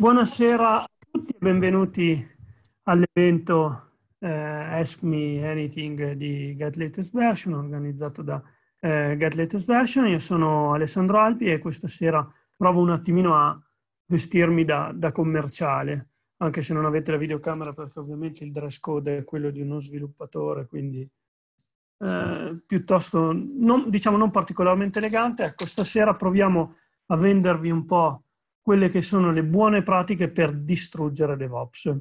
Buonasera a tutti e benvenuti all'evento eh, Ask Me Anything di Get Latest Version organizzato da eh, Get Latest Version. Io sono Alessandro Alpi e questa sera provo un attimino a vestirmi da, da commerciale, anche se non avete la videocamera perché ovviamente il dress code è quello di uno sviluppatore, quindi eh, piuttosto non, diciamo non particolarmente elegante. Ecco, stasera proviamo a vendervi un po' quelle che sono le buone pratiche per distruggere DevOps.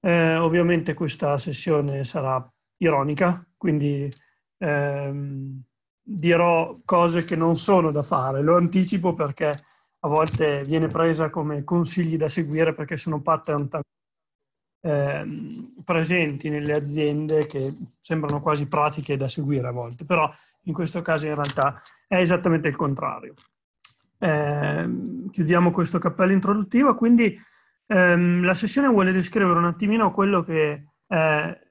Eh, ovviamente questa sessione sarà ironica, quindi ehm, dirò cose che non sono da fare, lo anticipo perché a volte viene presa come consigli da seguire perché sono pattern ehm, presenti nelle aziende che sembrano quasi pratiche da seguire a volte, però in questo caso in realtà è esattamente il contrario. Ehm, chiudiamo questo cappello introduttivo. Quindi ehm, la sessione vuole descrivere un attimino quello che è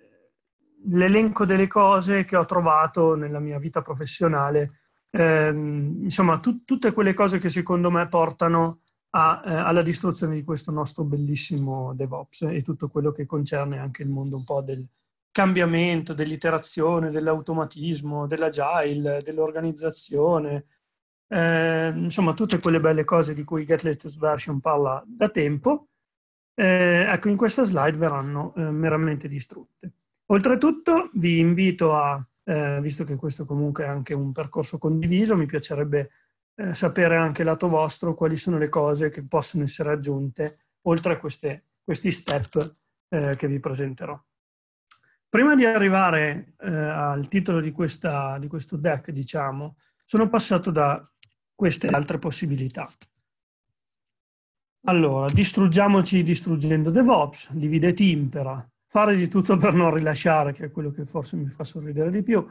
l'elenco delle cose che ho trovato nella mia vita professionale. Ehm, insomma, tu, tutte quelle cose che secondo me portano a, eh, alla distruzione di questo nostro bellissimo DevOps e tutto quello che concerne anche il mondo un po' del cambiamento, dell'iterazione, dell'automatismo, dell'agile, dell'organizzazione, eh, insomma tutte quelle belle cose di cui Get Latest Version parla da tempo, eh, ecco in questa slide verranno eh, meramente distrutte. Oltretutto vi invito a, eh, visto che questo comunque è anche un percorso condiviso, mi piacerebbe eh, sapere anche lato vostro quali sono le cose che possono essere aggiunte oltre a queste, questi step eh, che vi presenterò. Prima di arrivare eh, al titolo di, questa, di, questo deck, diciamo, sono passato da queste altre possibilità. Allora, distruggiamoci distruggendo DevOps, divide e timpera, fare di tutto per non rilasciare, che è quello che forse mi fa sorridere di più,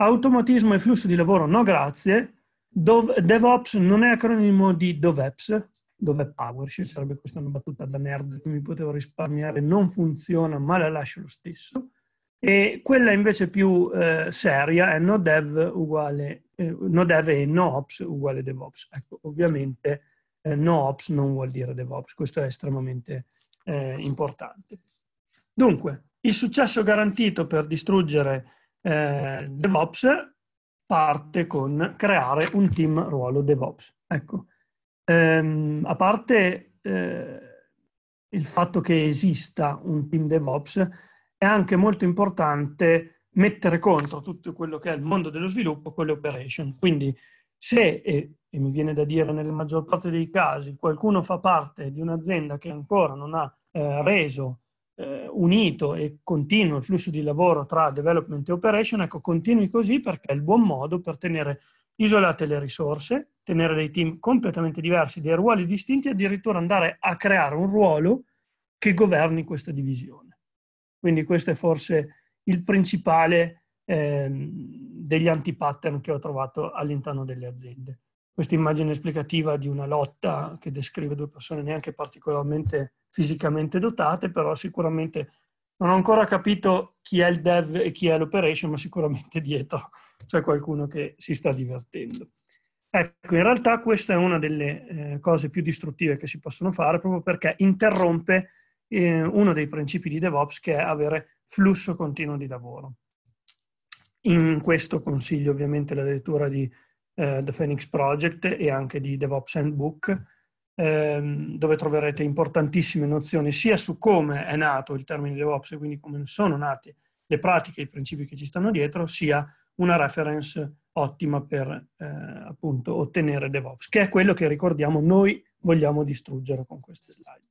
automatismo e flusso di lavoro, no grazie, Dov, DevOps non è acronimo di DovEps, dove PowerShell sarebbe questa una battuta da nerd che mi potevo risparmiare, non funziona ma la lascio lo stesso. E quella invece più eh, seria è no dev uguale eh, Node.js è NoOps uguale DevOps. Ecco, ovviamente eh, NoOps non vuol dire DevOps, questo è estremamente eh, importante. Dunque, il successo garantito per distruggere eh, DevOps parte con creare un team ruolo DevOps. Ecco, ehm, a parte eh, il fatto che esista un team DevOps, è anche molto importante mettere contro tutto quello che è il mondo dello sviluppo con le operation. Quindi se, e, e mi viene da dire nella maggior parte dei casi, qualcuno fa parte di un'azienda che ancora non ha eh, reso eh, unito e continuo il flusso di lavoro tra development e operation, ecco, continui così perché è il buon modo per tenere isolate le risorse, tenere dei team completamente diversi, dei ruoli distinti addirittura andare a creare un ruolo che governi questa divisione. Quindi questo è forse il principale ehm, degli anti-pattern che ho trovato all'interno delle aziende. Questa immagine esplicativa di una lotta che descrive due persone neanche particolarmente fisicamente dotate, però sicuramente non ho ancora capito chi è il dev e chi è l'operation, ma sicuramente dietro c'è qualcuno che si sta divertendo. Ecco, in realtà questa è una delle eh, cose più distruttive che si possono fare proprio perché interrompe eh, uno dei principi di DevOps che è avere flusso continuo di lavoro. In questo consiglio ovviamente la lettura di eh, The Phoenix Project e anche di DevOps Handbook, ehm, dove troverete importantissime nozioni sia su come è nato il termine DevOps e quindi come sono nate le pratiche, e i principi che ci stanno dietro, sia una reference ottima per eh, appunto ottenere DevOps, che è quello che ricordiamo noi vogliamo distruggere con queste slide.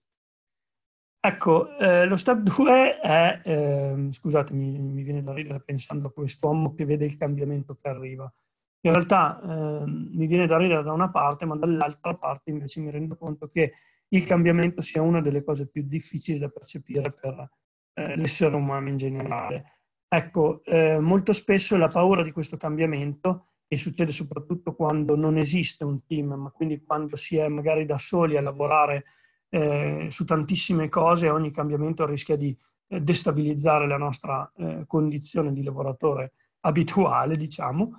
Ecco, eh, lo step 2 è, eh, scusatemi, mi viene da ridere pensando a quest'uomo che vede il cambiamento che arriva. In realtà eh, mi viene da ridere da una parte, ma dall'altra parte invece mi rendo conto che il cambiamento sia una delle cose più difficili da percepire per eh, l'essere umano in generale. Ecco, eh, molto spesso la paura di questo cambiamento, e succede soprattutto quando non esiste un team, ma quindi quando si è magari da soli a lavorare eh, su tantissime cose e ogni cambiamento rischia di eh, destabilizzare la nostra eh, condizione di lavoratore abituale, diciamo,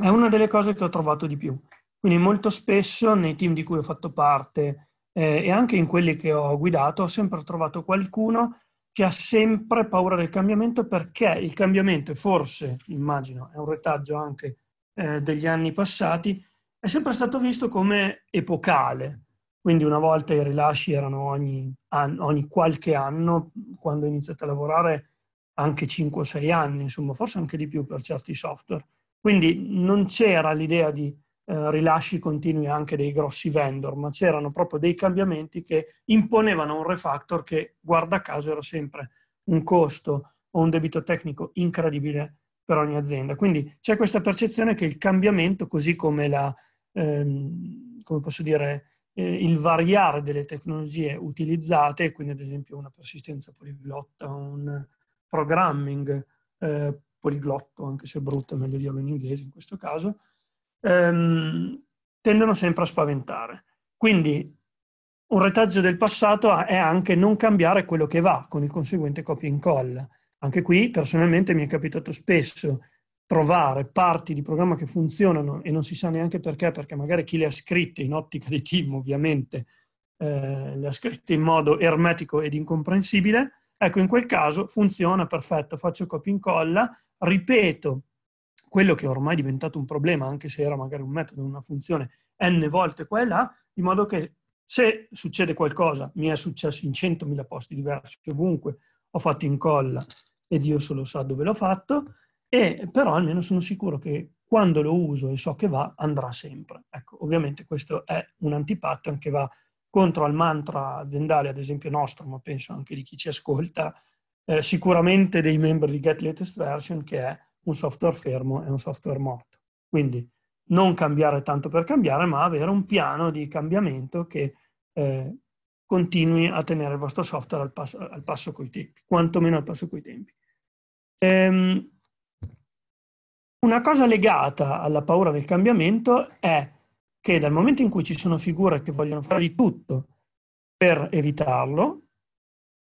è una delle cose che ho trovato di più. Quindi molto spesso nei team di cui ho fatto parte eh, e anche in quelli che ho guidato ho sempre trovato qualcuno che ha sempre paura del cambiamento perché il cambiamento, forse immagino, è un retaggio anche eh, degli anni passati, è sempre stato visto come epocale, quindi una volta i rilasci erano ogni, ogni qualche anno, quando ho iniziato a lavorare anche 5-6 anni, insomma, forse anche di più per certi software. Quindi non c'era l'idea di eh, rilasci continui anche dei grossi vendor, ma c'erano proprio dei cambiamenti che imponevano un refactor che, guarda caso, era sempre un costo o un debito tecnico incredibile per ogni azienda. Quindi c'è questa percezione che il cambiamento, così come la, ehm, come posso dire, eh, il variare delle tecnologie utilizzate, quindi ad esempio una persistenza poliglotta, un programming eh, poliglotto, anche se brutto è meglio dirlo in inglese in questo caso, ehm, tendono sempre a spaventare. Quindi un retaggio del passato è anche non cambiare quello che va, con il conseguente copia e incolla. Anche qui personalmente mi è capitato spesso provare parti di programma che funzionano e non si sa neanche perché, perché magari chi le ha scritte in ottica di team ovviamente eh, le ha scritte in modo ermetico ed incomprensibile, ecco in quel caso funziona perfetto, faccio copia e incolla, ripeto quello che è ormai è diventato un problema, anche se era magari un metodo, una funzione n volte qua e là, di modo che se succede qualcosa, mi è successo in 100.000 posti diversi, ovunque ho fatto incolla e Dio solo sa dove l'ho fatto, e però almeno sono sicuro che quando lo uso e so che va, andrà sempre. Ecco, ovviamente questo è un antipattern che va contro al mantra aziendale, ad esempio nostro, ma penso anche di chi ci ascolta, eh, sicuramente dei membri di Get Latest Version, che è un software fermo e un software morto. Quindi non cambiare tanto per cambiare, ma avere un piano di cambiamento che eh, continui a tenere il vostro software al passo, al passo coi tempi, quantomeno al passo coi tempi. Ehm, una cosa legata alla paura del cambiamento è che dal momento in cui ci sono figure che vogliono fare di tutto per evitarlo,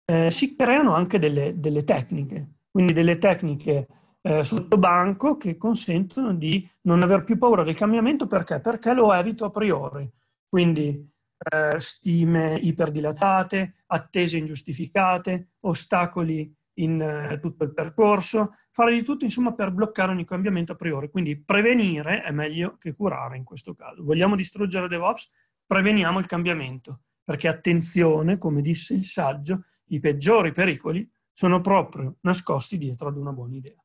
eh, si creano anche delle, delle, tecniche, quindi delle tecniche eh, sotto banco che consentono di non aver più paura del cambiamento perché? Perché lo evito a priori. Quindi eh, stime iperdilatate, attese ingiustificate, ostacoli in eh, tutto il percorso, fare di tutto insomma per bloccare ogni cambiamento a priori. Quindi prevenire è meglio che curare in questo caso. Vogliamo distruggere DevOps? Preveniamo il cambiamento, perché attenzione, come disse il saggio, i peggiori pericoli sono proprio nascosti dietro ad una buona idea.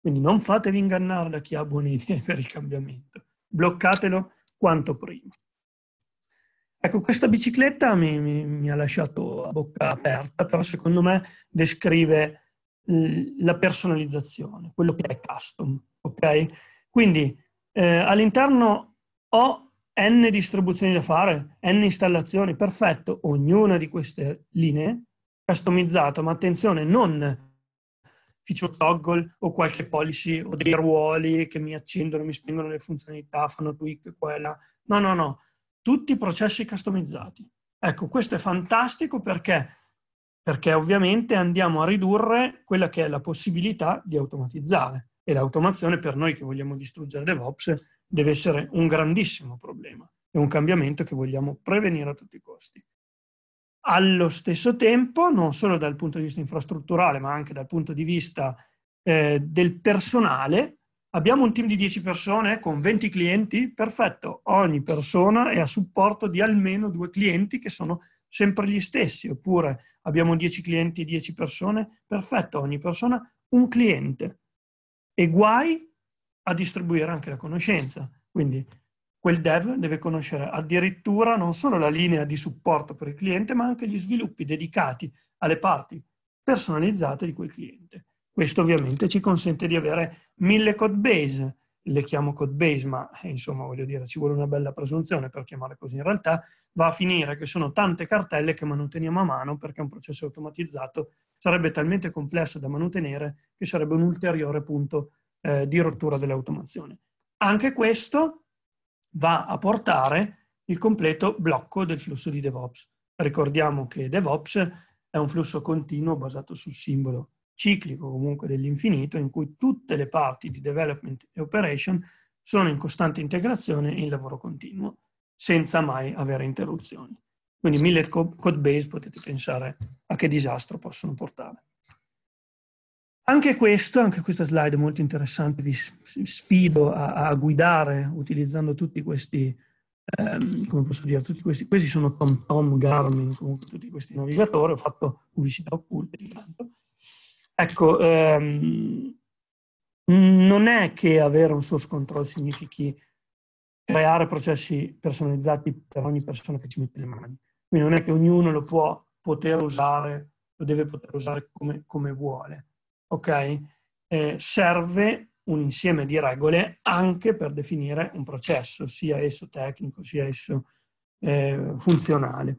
Quindi non fatevi ingannare da chi ha buone idee per il cambiamento, bloccatelo quanto prima. Ecco, questa bicicletta mi, mi, mi, ha lasciato a bocca aperta, però secondo me descrive la personalizzazione, quello che è custom, ok? Quindi eh, all'interno ho n distribuzioni da fare, n installazioni, perfetto, ognuna di queste linee customizzata, ma attenzione, non feature toggle o qualche policy o dei ruoli che mi accendono, mi spengono le funzionalità, fanno tweak, quella. No, no, no tutti i processi customizzati. Ecco, questo è fantastico perché, perché ovviamente andiamo a ridurre quella che è la possibilità di automatizzare e l'automazione per noi che vogliamo distruggere DevOps deve essere un grandissimo problema, è un cambiamento che vogliamo prevenire a tutti i costi. Allo stesso tempo, non solo dal punto di vista infrastrutturale, ma anche dal punto di vista eh, del personale, Abbiamo un team di 10 persone con 20 clienti, perfetto, ogni persona è a supporto di almeno due clienti che sono sempre gli stessi, oppure abbiamo 10 clienti, 10 persone, perfetto, ogni persona un cliente. E guai a distribuire anche la conoscenza, quindi quel dev deve conoscere addirittura non solo la linea di supporto per il cliente, ma anche gli sviluppi dedicati alle parti personalizzate di quel cliente. Questo ovviamente ci consente di avere mille code base, le chiamo code base, ma insomma voglio dire ci vuole una bella presunzione per chiamare così. In realtà va a finire che sono tante cartelle che manuteniamo a mano perché un processo automatizzato sarebbe talmente complesso da manutenere che sarebbe un ulteriore punto eh, di rottura dell'automazione. Anche questo va a portare il completo blocco del flusso di DevOps. Ricordiamo che DevOps è un flusso continuo basato sul simbolo ciclico comunque dell'infinito in cui tutte le parti di development e operation sono in costante integrazione e in lavoro continuo, senza mai avere interruzioni. Quindi mille code base potete pensare a che disastro possono portare. Anche questo, anche questa slide è molto interessante, vi sfido a, a guidare utilizzando tutti questi, ehm, come posso dire, tutti questi, questi sono TomTom, Tom, Garmin, comunque tutti questi navigatori, ho fatto pubblicità occulta di tanto, Ecco, ehm, non è che avere un source control significhi creare processi personalizzati per ogni persona che ci mette le mani. Quindi non è che ognuno lo può poter usare, lo deve poter usare come, come vuole. Ok? Eh, serve un insieme di regole anche per definire un processo, sia esso tecnico, sia esso eh, funzionale.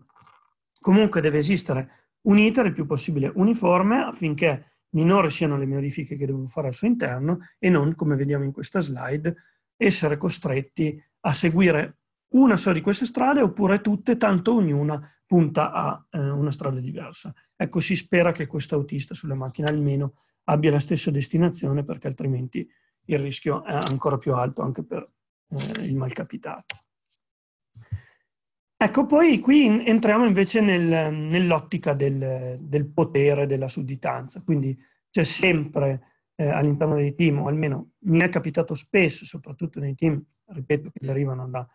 Comunque deve esistere un iter il più possibile uniforme affinché minore siano le modifiche che devo fare al suo interno e non, come vediamo in questa slide, essere costretti a seguire una sola di queste strade oppure tutte, tanto ognuna punta a eh, una strada diversa. Ecco, si spera che questo autista sulla macchina almeno abbia la stessa destinazione perché altrimenti il rischio è ancora più alto anche per eh, il malcapitato. Ecco, poi qui entriamo invece nel, nell'ottica del, del, potere, della sudditanza, quindi c'è sempre eh, all'interno dei team, o almeno mi è capitato spesso, soprattutto nei team, ripeto, che derivano da,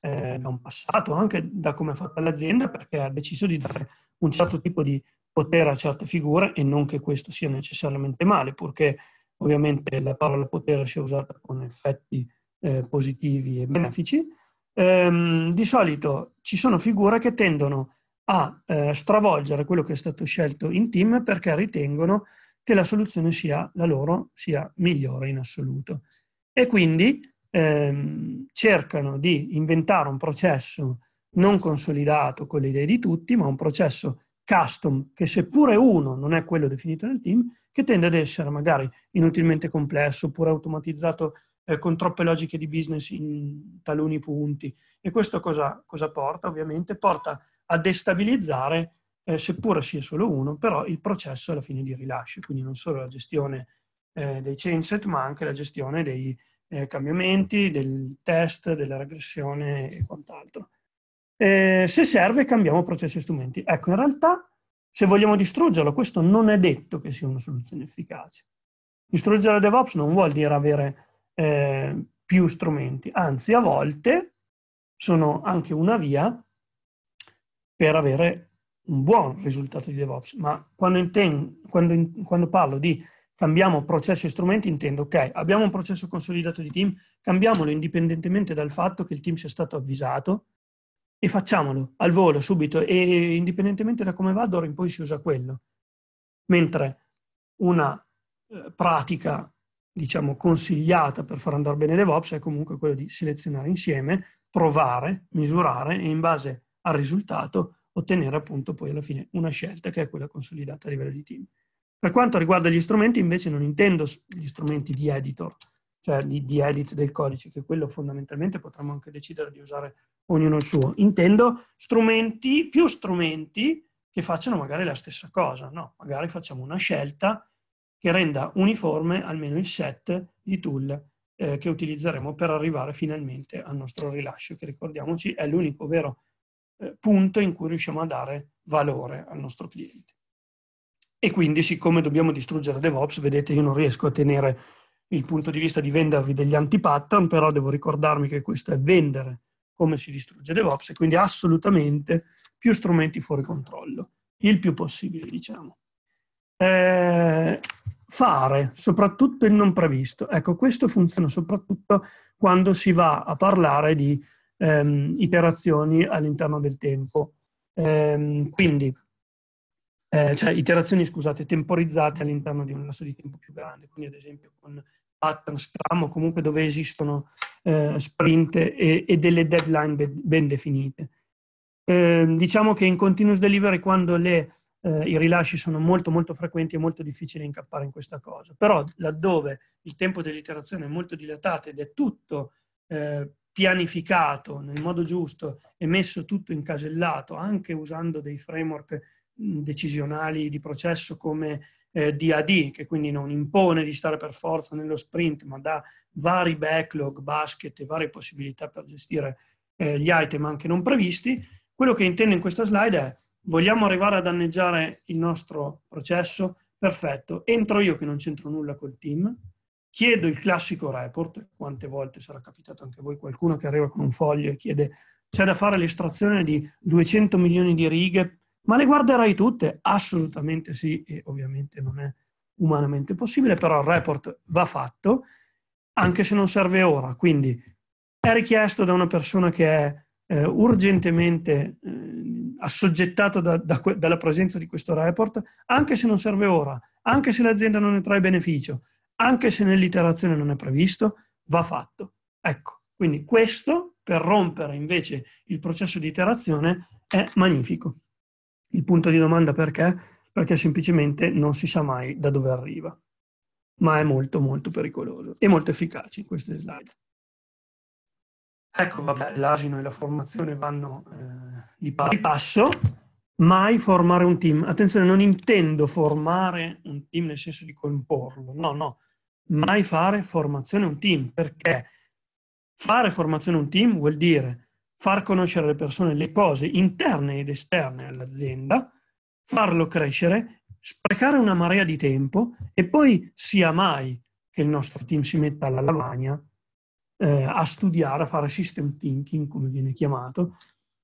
eh, da un passato, anche da come è fatta l'azienda, perché ha deciso di dare un certo tipo di potere a certe figure e non che questo sia necessariamente male, purché ovviamente la parola potere sia usata con effetti eh, positivi e benefici ehm, di solito ci sono figure che tendono a eh, stravolgere quello che è stato scelto in team perché ritengono che la soluzione sia la loro, sia migliore in assoluto. E quindi ehm, cercano di inventare un processo non consolidato con le idee di tutti, ma un processo custom, che seppure uno non è quello definito nel team, che tende ad essere magari inutilmente complesso oppure automatizzato eh, con troppe logiche di business in taluni punti. E questo cosa, cosa porta? Ovviamente porta a destabilizzare, eh, seppur sia solo uno, però il processo alla fine di rilascio, quindi non solo la gestione eh, dei change set, ma anche la gestione dei eh, cambiamenti, del test, della regressione e quant'altro. Eh, se serve cambiamo processi e strumenti. Ecco, in realtà se vogliamo distruggerlo, questo non è detto che sia una soluzione efficace. Distruggere DevOps non vuol dire avere eh, più strumenti, anzi a volte sono anche una via per avere un buon risultato di DevOps, ma quando, intendo, quando, quando parlo di cambiamo processo e strumenti intendo, ok, abbiamo un processo consolidato di team, cambiamolo indipendentemente dal fatto che il team sia stato avvisato e facciamolo al volo, subito, e indipendentemente da come va, d'ora in poi si usa quello. Mentre una eh, pratica diciamo, consigliata per far andare bene DevOps è comunque quello di selezionare insieme, provare, misurare e in base al risultato ottenere appunto poi alla fine una scelta che è quella consolidata a livello di team. Per quanto riguarda gli strumenti, invece non intendo gli strumenti di editor, cioè di, di edit del codice, che quello fondamentalmente potremmo anche decidere di usare ognuno il suo. Intendo strumenti, più strumenti che facciano magari la stessa cosa, no? Magari facciamo una scelta che renda uniforme almeno il set di tool eh, che utilizzeremo per arrivare finalmente al nostro rilascio, che ricordiamoci è l'unico vero eh, punto in cui riusciamo a dare valore al nostro cliente. E quindi, siccome dobbiamo distruggere DevOps, vedete, io non riesco a tenere il punto di vista di vendervi degli anti-pattern, però devo ricordarmi che questo è vendere come si distrugge DevOps, e quindi assolutamente più strumenti fuori controllo, il più possibile, diciamo. Eh, fare, soprattutto il non previsto. Ecco, questo funziona soprattutto quando si va a parlare di ehm, iterazioni all'interno del tempo. Ehm, quindi, eh, cioè iterazioni, scusate, temporizzate all'interno di un lasso di tempo più grande, quindi ad esempio con pattern, scrum o comunque dove esistono eh, sprint e, e, delle deadline ben, ben definite. Eh, diciamo che in continuous delivery quando le eh, i rilasci sono molto molto frequenti e molto difficile incappare in questa cosa. Però laddove il tempo dell'iterazione è molto dilatato ed è tutto eh, pianificato nel modo giusto e messo tutto incasellato, anche usando dei framework mm, decisionali di processo come eh, DAD, che quindi non impone di stare per forza nello sprint, ma dà vari backlog, basket e varie possibilità per gestire eh, gli item anche non previsti, quello che intendo in questa slide è Vogliamo arrivare a danneggiare il nostro processo? Perfetto, entro io che non c'entro nulla col team, chiedo il classico report, quante volte sarà capitato anche a voi qualcuno che arriva con un foglio e chiede c'è da fare l'estrazione di 200 milioni di righe, ma le guarderai tutte? Assolutamente sì, e ovviamente non è umanamente possibile, però il report va fatto, anche se non serve ora. Quindi è richiesto da una persona che è eh, urgentemente eh, assoggettato da, da, dalla presenza di questo report, anche se non serve ora, anche se l'azienda non ne trae beneficio, anche se nell'iterazione non è previsto, va fatto. Ecco, quindi questo per rompere invece il processo di iterazione è magnifico. Il punto di domanda perché? Perché semplicemente non si sa mai da dove arriva, ma è molto molto pericoloso e molto efficace in queste slide. Ecco, vabbè, l'asino e la formazione vanno eh, di pari passo. Mai formare un team. Attenzione, non intendo formare un team nel senso di comporlo. No, no. Mai fare formazione un team, perché fare formazione un team vuol dire far conoscere alle persone le cose interne ed esterne all'azienda, farlo crescere, sprecare una marea di tempo e poi sia mai che il nostro team si metta alla lavagna eh, a studiare, a fare system thinking, come viene chiamato,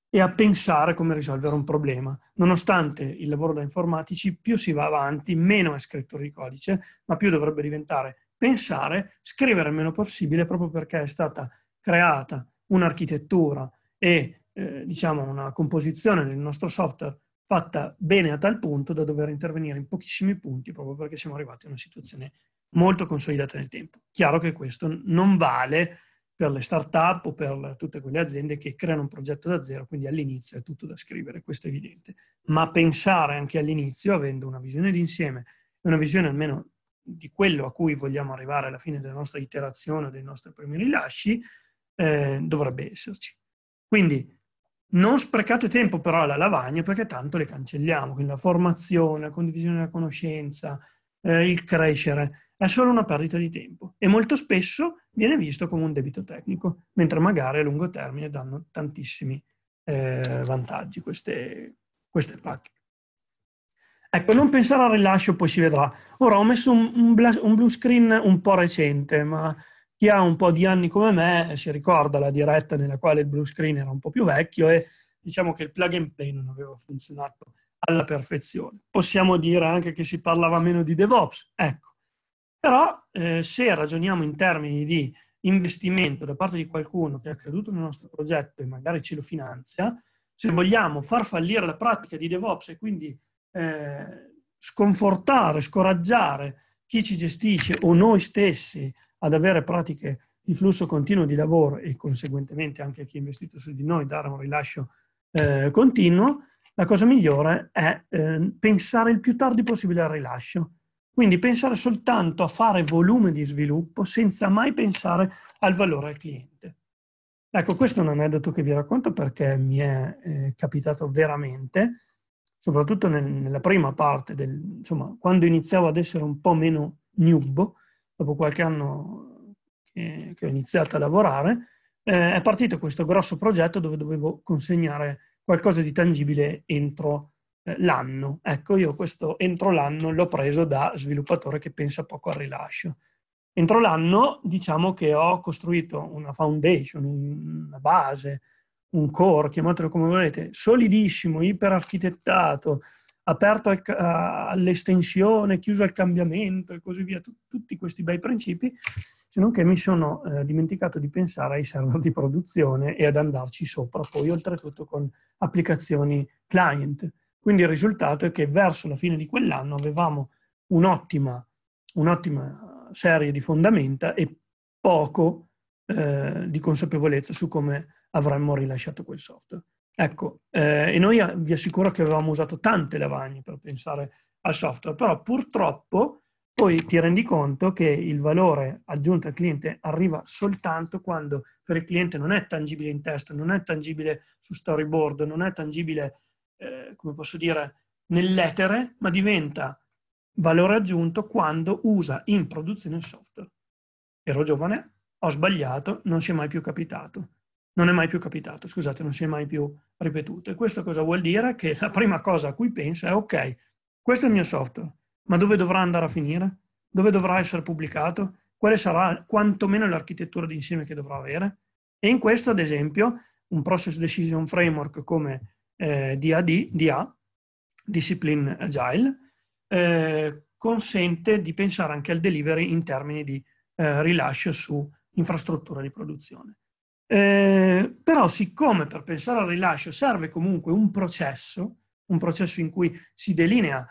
e a pensare come risolvere un problema. Nonostante il lavoro da informatici, più si va avanti, meno è scrittore di codice, ma più dovrebbe diventare pensare, scrivere il meno possibile, proprio perché è stata creata un'architettura e eh, diciamo una composizione del nostro software fatta bene a tal punto da dover intervenire in pochissimi punti, proprio perché siamo arrivati a una situazione molto consolidata nel tempo. Chiaro che questo non vale per le start-up o per tutte quelle aziende che creano un progetto da zero, quindi all'inizio è tutto da scrivere, questo è evidente. Ma pensare anche all'inizio, avendo una visione d'insieme una visione almeno di quello a cui vogliamo arrivare alla fine della nostra iterazione, dei nostri primi rilasci, eh, dovrebbe esserci. Quindi non sprecate tempo però alla lavagna perché tanto le cancelliamo, quindi la formazione, la condivisione della conoscenza, eh, il crescere è solo una perdita di tempo e molto spesso viene visto come un debito tecnico, mentre magari a lungo termine danno tantissimi eh, vantaggi queste, queste pacche. Ecco, non pensare al rilascio, poi si vedrà. Ora ho messo un, un, bla, un, blue screen un po' recente, ma chi ha un po' di anni come me eh, si ricorda la diretta nella quale il blue screen era un po' più vecchio e diciamo che il plug and play non aveva funzionato alla perfezione. Possiamo dire anche che si parlava meno di DevOps. Ecco, però eh, se ragioniamo in termini di investimento da parte di qualcuno che ha creduto nel nostro progetto e magari ce lo finanzia, se vogliamo far fallire la pratica di DevOps e quindi eh, sconfortare, scoraggiare chi ci gestisce o noi stessi ad avere pratiche di flusso continuo di lavoro e conseguentemente anche a chi ha investito su di noi dare un rilascio eh, continuo, la cosa migliore è eh, pensare il più tardi possibile al rilascio. Quindi pensare soltanto a fare volume di sviluppo senza mai pensare al valore al cliente. Ecco, questo è un aneddoto che vi racconto perché mi è eh, capitato veramente, soprattutto nel, nella prima parte, del, insomma, quando iniziavo ad essere un po' meno newbo, dopo qualche anno che, che ho iniziato a lavorare, eh, è partito questo grosso progetto dove dovevo consegnare qualcosa di tangibile entro eh, l'anno. Ecco, io questo entro l'anno l'ho preso da sviluppatore che pensa poco al rilascio. Entro l'anno diciamo che ho costruito una foundation, una base, un core, chiamatelo come volete, solidissimo, iperarchitettato, aperto al, all'estensione, chiuso al cambiamento e così via, T- tutti questi bei principi, se non che mi sono eh, dimenticato di pensare ai server di produzione e ad andarci sopra poi oltretutto con applicazioni client. Quindi il risultato è che verso la fine di quell'anno avevamo un'ottima, un'ottima serie di fondamenta e poco eh, di consapevolezza su come avremmo rilasciato quel software. Ecco, eh, e noi vi assicuro che avevamo usato tante lavagne per pensare al software, però purtroppo poi ti rendi conto che il valore aggiunto al cliente arriva soltanto quando per il cliente non è tangibile in testa, non è tangibile su storyboard, non è tangibile eh, come posso dire, nell'etere, ma diventa valore aggiunto quando usa in produzione il software. Ero giovane, ho sbagliato, non si è mai più capitato. Non è mai più capitato, scusate, non si è mai più ripetuto. E questo cosa vuol dire? Che la prima cosa a cui pensa è ok, questo è il mio software, ma dove dovrà andare a finire? Dove dovrà essere pubblicato? Quale sarà quantomeno l'architettura di insieme che dovrà avere? E in questo, ad esempio, un process decision framework come eh, DAD, DA, Discipline Agile, eh, consente di pensare anche al delivery in termini di eh, rilascio su infrastruttura di produzione. Eh, però siccome per pensare al rilascio serve comunque un processo, un processo in cui si delinea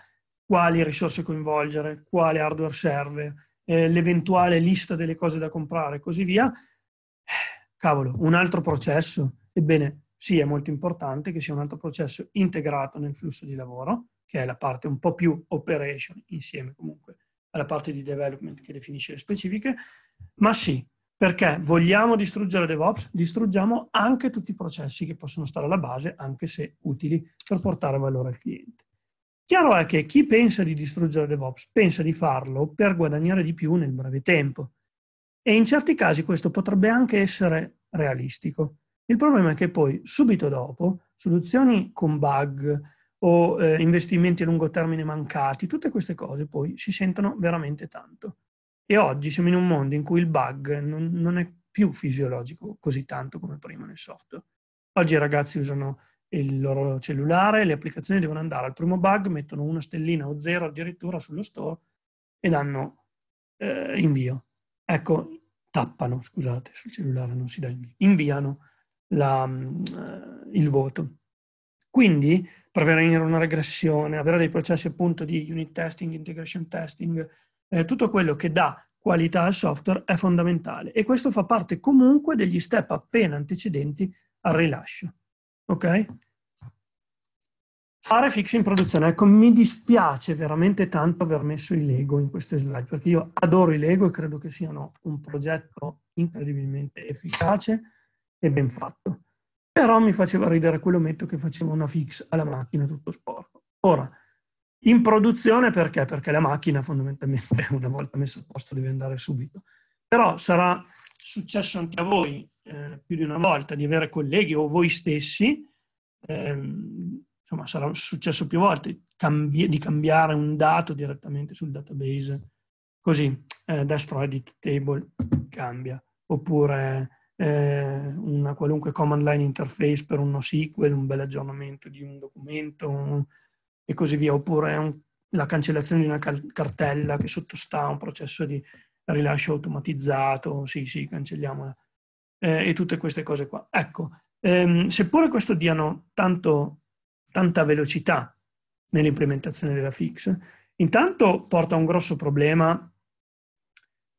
quali risorse coinvolgere, quale hardware serve, eh, l'eventuale lista delle cose da comprare e così via, eh, cavolo, un altro processo, ebbene sì è molto importante che sia un altro processo integrato nel flusso di lavoro, che è la parte un po' più operation insieme comunque alla parte di development che definisce le specifiche, ma sì, perché vogliamo distruggere DevOps, distruggiamo anche tutti i processi che possono stare alla base, anche se utili per portare valore al cliente. Chiaro è che chi pensa di distruggere DevOps pensa di farlo per guadagnare di più nel breve tempo e in certi casi questo potrebbe anche essere realistico. Il problema è che poi subito dopo soluzioni con bug o eh, investimenti a lungo termine mancati, tutte queste cose poi si sentono veramente tanto. E oggi siamo in un mondo in cui il bug non, non è più fisiologico così tanto come prima nel software. Oggi i ragazzi usano il loro cellulare, le applicazioni devono andare al primo bug, mettono una stellina o zero addirittura sullo store e danno eh, invio. Ecco, tappano, scusate, sul cellulare non si dà invio, inviano la, mm, eh, il voto. Quindi per avere una regressione, avere dei processi appunto di unit testing, integration testing, eh, tutto quello che dà qualità al software è fondamentale e questo fa parte comunque degli step appena antecedenti al rilascio. Ok? Fare fix in produzione. Ecco, mi dispiace veramente tanto aver messo i Lego in queste slide, perché io adoro i Lego e credo che siano un progetto incredibilmente efficace e ben fatto. Però mi faceva ridere quell'ometto che faceva una fix alla macchina tutto sporco. Ora, in produzione perché? Perché la macchina fondamentalmente una volta messa a posto deve andare subito. Però sarà successo anche a voi eh, più di una volta di avere colleghi o voi stessi, ehm, insomma sarà successo più volte, cambi- di cambiare un dato direttamente sul database. Così, eh, desktop edit table cambia. Oppure eh, una qualunque command line interface per un NoSQL, un bel aggiornamento di un documento un, e così via, oppure un, la cancellazione di una cal- cartella che sottostà a un processo di rilascio automatizzato, sì, sì, cancelliamola, eh, e tutte queste cose qua. Ecco, ehm, seppure questo diano tanto, tanta velocità nell'implementazione della fix, intanto porta a un grosso problema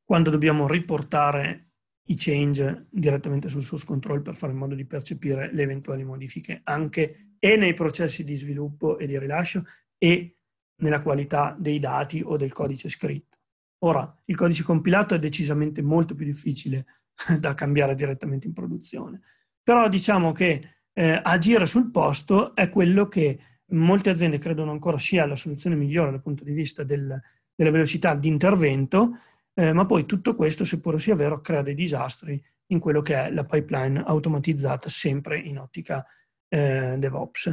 quando dobbiamo riportare i change direttamente sul source control per fare in modo di percepire le eventuali modifiche anche e nei processi di sviluppo e di rilascio e nella qualità dei dati o del codice scritto. Ora, il codice compilato è decisamente molto più difficile da cambiare direttamente in produzione, però diciamo che eh, agire sul posto è quello che molte aziende credono ancora sia la soluzione migliore dal punto di vista del, della velocità di intervento eh, ma poi tutto questo, seppur sia vero, crea dei disastri in quello che è la pipeline automatizzata sempre in ottica eh, DevOps.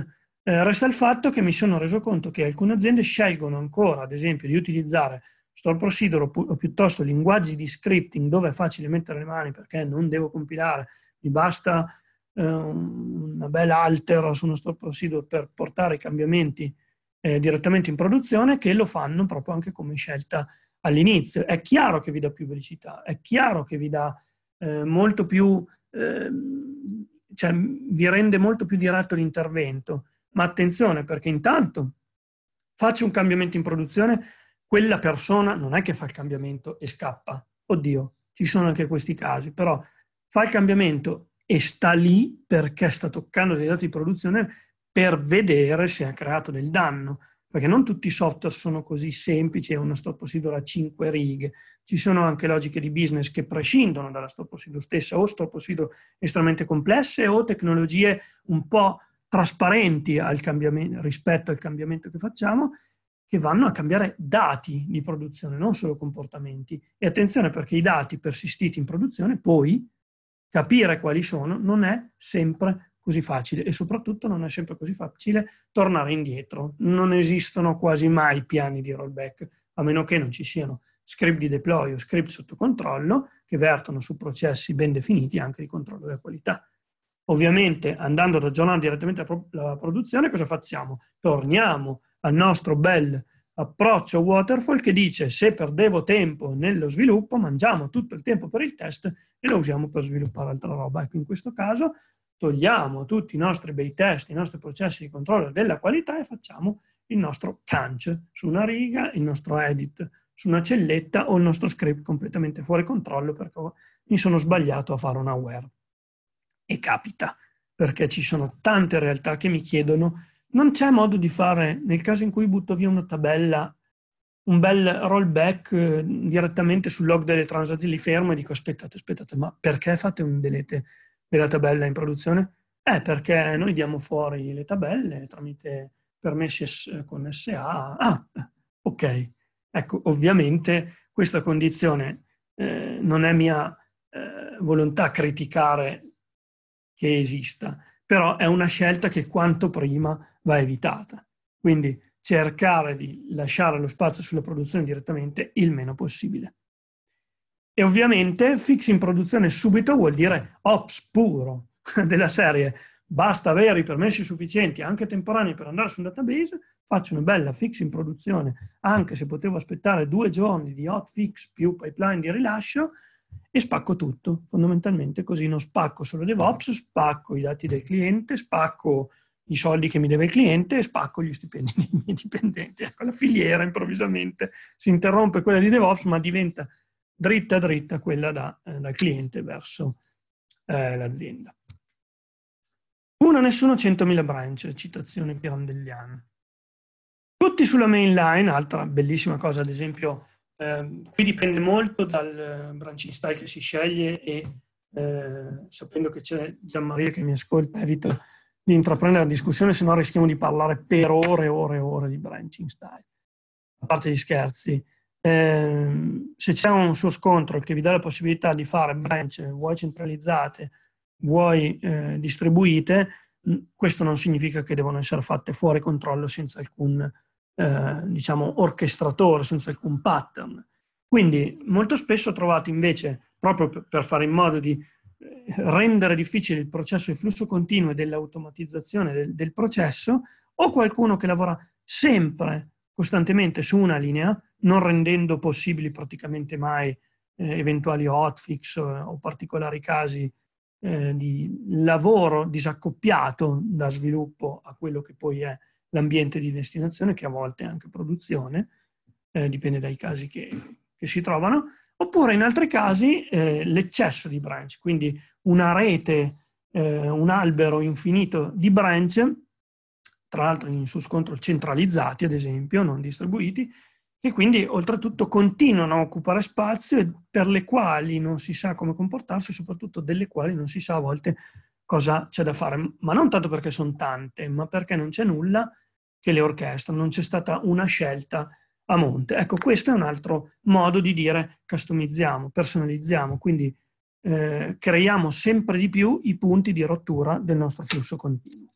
Eh, resta il fatto che mi sono reso conto che alcune aziende scelgono ancora, ad esempio, di utilizzare store procedure o, pi- o piuttosto linguaggi di scripting dove è facile mettere le mani perché non devo compilare, mi basta eh, una bella alter su uno store procedure per portare i cambiamenti eh, direttamente in produzione, che lo fanno proprio anche come scelta all'inizio. È chiaro che vi dà più velocità, è chiaro che vi dà eh, molto più, eh, cioè vi rende molto più diretto l'intervento. Ma attenzione perché intanto faccio un cambiamento in produzione, quella persona non è che fa il cambiamento e scappa. Oddio, ci sono anche questi casi, però fa il cambiamento e sta lì perché sta toccando dei dati di produzione per vedere se ha creato del danno perché non tutti i software sono così semplici, è uno stop procedure a 5 righe, ci sono anche logiche di business che prescindono dalla stop procedure stessa o stop procedure estremamente complesse o tecnologie un po' trasparenti al rispetto al cambiamento che facciamo che vanno a cambiare dati di produzione, non solo comportamenti. E attenzione perché i dati persistiti in produzione, poi capire quali sono, non è sempre così facile e soprattutto non è sempre così facile tornare indietro. Non esistono quasi mai piani di rollback, a meno che non ci siano script di deploy o script sotto controllo che vertono su processi ben definiti anche di controllo della qualità. Ovviamente andando ad aggiornare direttamente la produzione, cosa facciamo? Torniamo al nostro bel approccio waterfall che dice se perdevo tempo nello sviluppo, mangiamo tutto il tempo per il test e lo usiamo per sviluppare altra roba. Ecco, in questo caso togliamo tutti i nostri bei test, i nostri processi di controllo della qualità e facciamo il nostro canc su una riga, il nostro edit su una celletta o il nostro script completamente fuori controllo perché mi sono sbagliato a fare una where. E capita, perché ci sono tante realtà che mi chiedono non c'è modo di fare, nel caso in cui butto via una tabella, un bel rollback eh, direttamente sul log delle transazioni, li fermo e dico aspettate, aspettate, ma perché fate un delete della tabella in produzione? Eh, perché noi diamo fuori le tabelle tramite permessi eh, con SA. Ah, ok. Ecco, ovviamente questa condizione eh, non è mia eh, volontà criticare che esista, però è una scelta che quanto prima va evitata. Quindi cercare di lasciare lo spazio sulla produzione direttamente il meno possibile. E ovviamente fix in produzione subito vuol dire ops puro della serie. Basta avere i permessi sufficienti, anche temporanei, per andare su un database, faccio una bella fix in produzione, anche se potevo aspettare due giorni di hotfix più pipeline di rilascio, e spacco tutto, fondamentalmente così non spacco solo DevOps, spacco i dati del cliente, spacco i soldi che mi deve il cliente e spacco gli stipendi dei miei dipendenti. Ecco, la filiera improvvisamente si interrompe quella di DevOps, ma diventa dritta dritta quella da, eh, dal cliente verso eh, l'azienda. Uno, nessuno 100.000 branch, citazione pirandelliana. Tutti sulla mainline, altra bellissima cosa, ad esempio, eh, qui dipende molto dal eh, branching style che si sceglie e eh, sapendo che c'è Gianmaria che mi ascolta, evito di intraprendere la discussione, se no rischiamo di parlare per ore e ore e ore di branching style. A parte gli scherzi, Ehm, se c'è un suo scontro che vi dà la possibilità di fare branch, vuoi centralizzate, vuoi eh, distribuite, questo non significa che devono essere fatte fuori controllo senza alcun, eh, diciamo, orchestratore, senza alcun pattern. Quindi molto spesso trovate invece, proprio per fare in modo di eh, rendere difficile il processo di flusso continuo e dell'automatizzazione del, del processo, o qualcuno che lavora sempre costantemente su una linea, non rendendo possibili praticamente mai eh, eventuali hotfix o, eh, o particolari casi eh, di lavoro disaccoppiato da sviluppo a quello che poi è l'ambiente di destinazione, che a volte è anche produzione, eh, dipende dai casi che, che, si trovano, oppure in altri casi eh, l'eccesso di branch, quindi una rete, eh, un albero infinito di branch tra l'altro in su scontro centralizzati, ad esempio, non distribuiti, e quindi oltretutto continuano a occupare spazio per le quali non si sa come comportarsi, soprattutto delle quali non si sa a volte cosa c'è da fare, ma non tanto perché sono tante, ma perché non c'è nulla che le orchestra, non c'è stata una scelta a monte. Ecco, questo è un altro modo di dire customizziamo, personalizziamo, quindi eh, creiamo sempre di più i punti di rottura del nostro flusso continuo.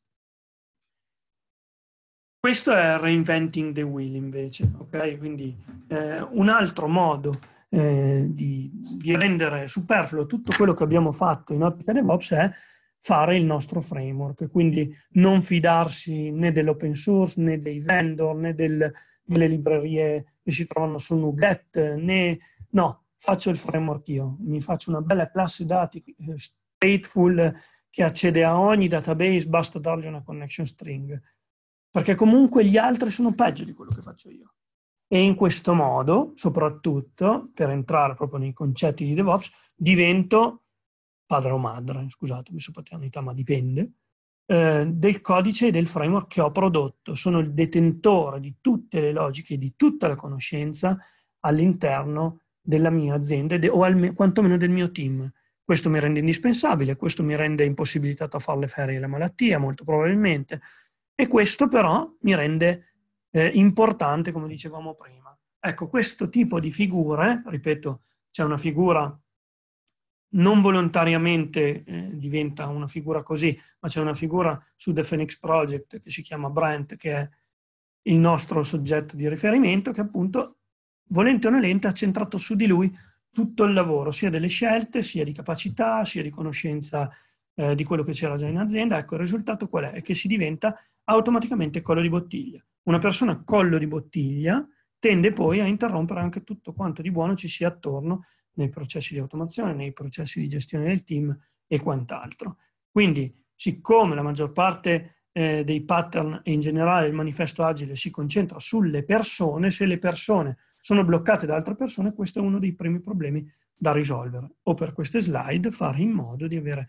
Questo è Reinventing the Wheel invece, ok? Quindi eh, un altro modo eh, di, di, rendere superfluo tutto quello che abbiamo fatto in ottica DevOps è fare il nostro framework, quindi non fidarsi né dell'open source, né dei vendor, né del, delle librerie che si trovano su Nuget, né... No, faccio il framework io, mi faccio una bella classe dati eh, stateful che accede a ogni database, basta dargli una connection string perché comunque gli altri sono peggio di quello che faccio io. E in questo modo, soprattutto, per entrare proprio nei concetti di DevOps, divento padre o madre, scusatemi su paternità, ma dipende, eh, del codice e del framework che ho prodotto. Sono il detentore di tutte le logiche, di tutta la conoscenza all'interno della mia azienda o al, quantomeno del mio team. Questo mi rende indispensabile, questo mi rende impossibilitato a far le ferie e la malattia, molto probabilmente. E questo però mi rende eh, importante, come dicevamo prima. Ecco, questo tipo di figure, ripeto, c'è una figura non volontariamente eh, diventa una figura così, ma c'è una figura su The Phoenix Project che si chiama Brent, che è il nostro soggetto di riferimento, che appunto, volente o nolente, ha centrato su di lui tutto il lavoro, sia delle scelte, sia di capacità, sia di conoscenza eh, di quello che c'era già in azienda, ecco il risultato qual è? È che si diventa automaticamente collo di bottiglia. Una persona collo di bottiglia tende poi a interrompere anche tutto quanto di buono ci sia attorno nei processi di automazione, nei processi di gestione del team e quant'altro. Quindi, siccome la maggior parte eh, dei pattern e in generale il manifesto agile si concentra sulle persone, se le persone sono bloccate da altre persone, questo è uno dei primi problemi da risolvere. O per queste slide fare in modo di avere